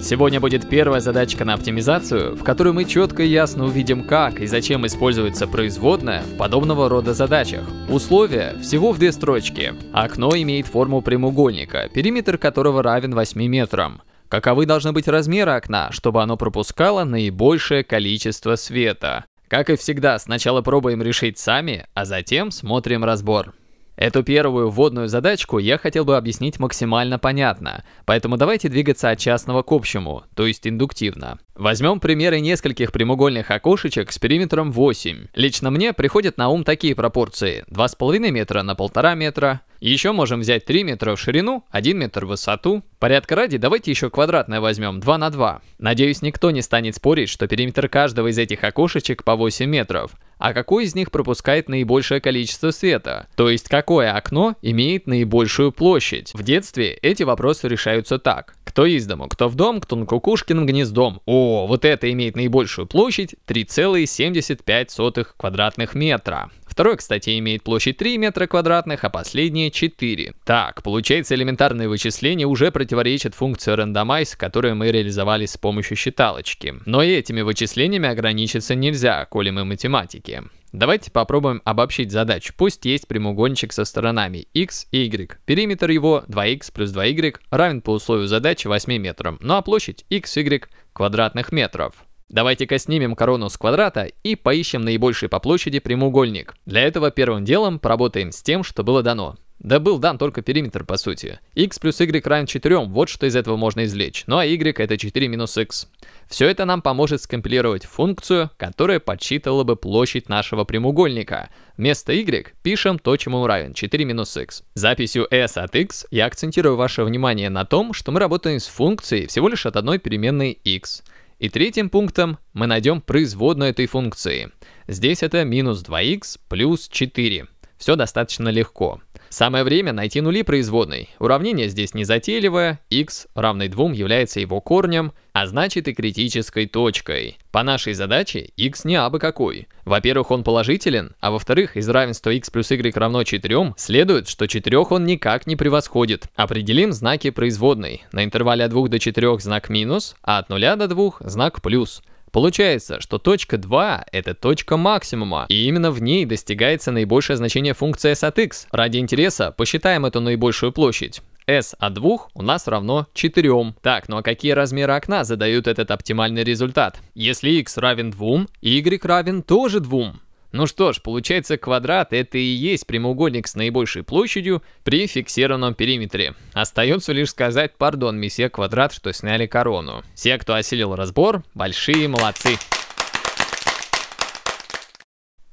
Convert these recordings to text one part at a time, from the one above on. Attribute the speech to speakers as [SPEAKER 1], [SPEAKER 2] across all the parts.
[SPEAKER 1] Сегодня будет первая задачка на оптимизацию, в которой мы четко и ясно увидим, как и зачем используется производная в подобного рода задачах. Условия всего в две строчки. Окно имеет форму прямоугольника, периметр которого равен 8 метрам. Каковы должны быть размеры окна, чтобы оно пропускало наибольшее количество света? Как и всегда, сначала пробуем решить сами, а затем смотрим разбор. Эту первую вводную задачку я хотел бы объяснить максимально понятно, поэтому давайте двигаться от частного к общему, то есть индуктивно. Возьмем примеры нескольких прямоугольных окошечек с периметром 8. Лично мне приходят на ум такие пропорции 2,5 метра на 1,5 метра, еще можем взять 3 метра в ширину, 1 метр в высоту. Порядка ради, давайте еще квадратное возьмем, 2 на 2. Надеюсь, никто не станет спорить, что периметр каждого из этих окошечек по 8 метров. А какой из них пропускает наибольшее количество света? То есть, какое окно имеет наибольшую площадь? В детстве эти вопросы решаются так. Кто из дому, кто в дом, кто на кукушкином гнездом. О, вот это имеет наибольшую площадь 3,75 квадратных метра. Второй, кстати, имеет площадь 3 метра квадратных, а последнее 4. Так, получается элементарные вычисления уже противоречат функции randomize, которую мы реализовали с помощью считалочки. Но и этими вычислениями ограничиться нельзя, коли мы математики. Давайте попробуем обобщить задачу. Пусть есть прямоугольничек со сторонами x и y. Периметр его 2x плюс 2y равен по условию задачи 8 метрам, ну а площадь x, y квадратных метров. Давайте-ка снимем корону с квадрата и поищем наибольший по площади прямоугольник. Для этого первым делом поработаем с тем, что было дано. Да был дан только периметр по сути. x плюс y равен 4, вот что из этого можно извлечь. Ну а y это 4 минус x. Все это нам поможет скомпилировать функцию, которая подсчитывала бы площадь нашего прямоугольника. Вместо y пишем то, чему равен, 4 минус x. Записью s от x я акцентирую ваше внимание на том, что мы работаем с функцией всего лишь от одной переменной x. И третьим пунктом мы найдем производную этой функции. Здесь это минус 2х плюс 4. Все достаточно легко. Самое время найти нули производной. Уравнение здесь не незатейливое, x равный 2 является его корнем, а значит и критической точкой. По нашей задаче x не абы какой. Во-первых, он положителен, а во-вторых, из равенства x плюс y равно 4 следует, что 4 он никак не превосходит. Определим знаки производной. На интервале от 2 до 4 знак минус, а от 0 до 2 знак плюс. Получается, что точка 2 – это точка максимума, и именно в ней достигается наибольшее значение функции s от x. Ради интереса посчитаем эту наибольшую площадь. S от 2 у нас равно 4. Так, ну а какие размеры окна задают этот оптимальный результат? Если x равен 2, y равен тоже 2. Ну что ж, получается квадрат это и есть прямоугольник с наибольшей площадью при фиксированном периметре. Остается лишь сказать «пардон, месье квадрат, что сняли корону». Все, кто осилил разбор, большие молодцы.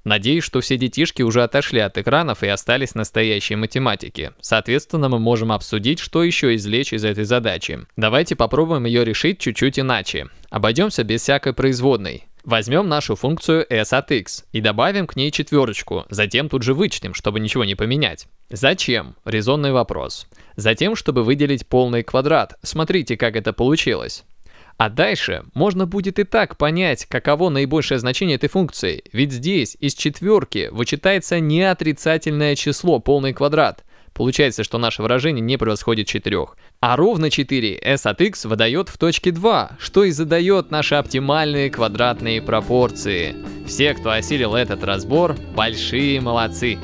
[SPEAKER 1] Надеюсь, что все детишки уже отошли от экранов и остались настоящие математики. Соответственно, мы можем обсудить, что еще извлечь из этой задачи. Давайте попробуем ее решить чуть-чуть иначе. Обойдемся без всякой производной. Возьмем нашу функцию s от x и добавим к ней четверочку, затем тут же вычтем, чтобы ничего не поменять. Зачем? Резонный вопрос. Затем, чтобы выделить полный квадрат. Смотрите, как это получилось. А дальше можно будет и так понять, каково наибольшее значение этой функции, ведь здесь из четверки вычитается не отрицательное число полный квадрат, Получается, что наше выражение не превосходит 4. А ровно 4 s от x выдает в точке 2, что и задает наши оптимальные квадратные пропорции. Все, кто осилил этот разбор, большие молодцы.